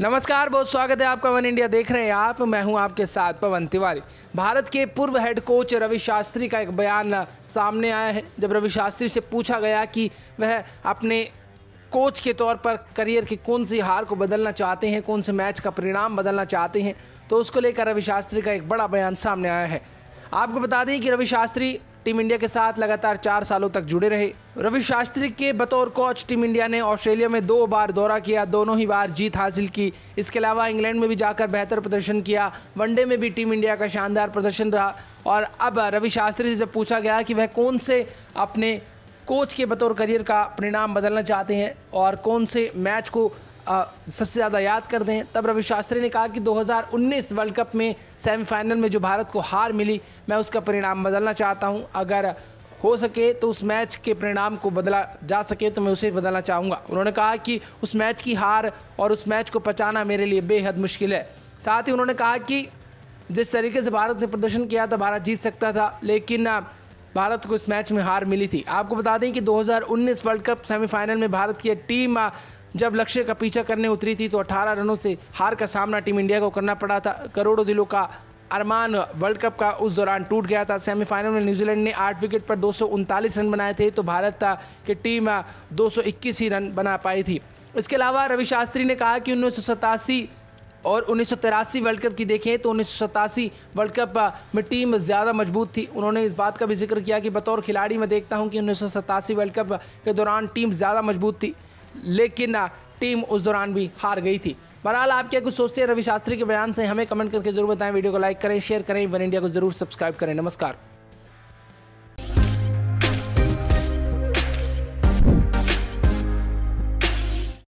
नमस्कार बहुत स्वागत है आपका वन इंडिया देख रहे हैं आप मैं हूं आपके साथ पवन तिवारी भारत के पूर्व हेड कोच रवि शास्त्री का एक बयान सामने आया है जब रवि शास्त्री से पूछा गया कि वह अपने कोच के तौर पर करियर की कौन सी हार को बदलना चाहते हैं कौन से मैच का परिणाम बदलना चाहते हैं तो उसको लेकर रवि शास्त्री का एक बड़ा बयान सामने आया है आपको बता दें कि रवि शास्त्री टीम इंडिया के साथ लगातार चार सालों तक जुड़े रहे रवि शास्त्री के बतौर कोच टीम इंडिया ने ऑस्ट्रेलिया में दो बार दौरा किया दोनों ही बार जीत हासिल की इसके अलावा इंग्लैंड में भी जाकर बेहतर प्रदर्शन किया वनडे में भी टीम इंडिया का शानदार प्रदर्शन रहा और अब रवि शास्त्री से जब पूछा गया कि वह कौन से अपने कोच के बतौर करियर का परिणाम बदलना चाहते हैं और कौन से मैच को सबसे ज़्यादा याद कर दें तब रवि शास्त्री ने कहा कि 2019 वर्ल्ड कप में सेमीफाइनल में जो भारत को हार मिली मैं उसका परिणाम बदलना चाहता हूं अगर हो सके तो उस मैच के परिणाम को बदला जा सके तो मैं उसे बदलना चाहूँगा उन्होंने कहा कि उस मैच की हार और उस मैच को पचाना मेरे लिए बेहद मुश्किल है साथ ही उन्होंने कहा कि जिस तरीके से भारत ने प्रदर्शन किया था भारत जीत सकता था लेकिन भारत को इस मैच में हार मिली थी आपको बता दें कि 2019 वर्ल्ड कप सेमीफाइनल में भारत की टीम जब लक्ष्य का पीछा करने उतरी थी तो 18 रनों से हार का सामना टीम इंडिया को करना पड़ा था करोड़ों दिलों का अरमान वर्ल्ड कप का उस दौरान टूट गया था सेमीफाइनल में न्यूजीलैंड ने आठ विकेट पर दो रन बनाए थे तो भारत की टीम दो ही रन बना पाई थी इसके अलावा रवि शास्त्री ने कहा कि उन्नीस और उन्नीस वर्ल्ड कप की देखें तो उन्नीस वर्ल्ड कप में टीम ज़्यादा मजबूत थी उन्होंने इस बात का भी जिक्र किया कि बतौर खिलाड़ी मैं देखता हूं कि उन्नीस वर्ल्ड कप के दौरान टीम ज़्यादा मजबूत थी लेकिन टीम उस दौरान भी हार गई थी बहरहाल आप क्या कुछ सोचते हैं रवि शास्त्री के बयान से हमें कमेंट करके जरूर बताएं वीडियो को लाइक करें शेयर करें वन इंडिया को जरूर सब्सक्राइब करें नमस्कार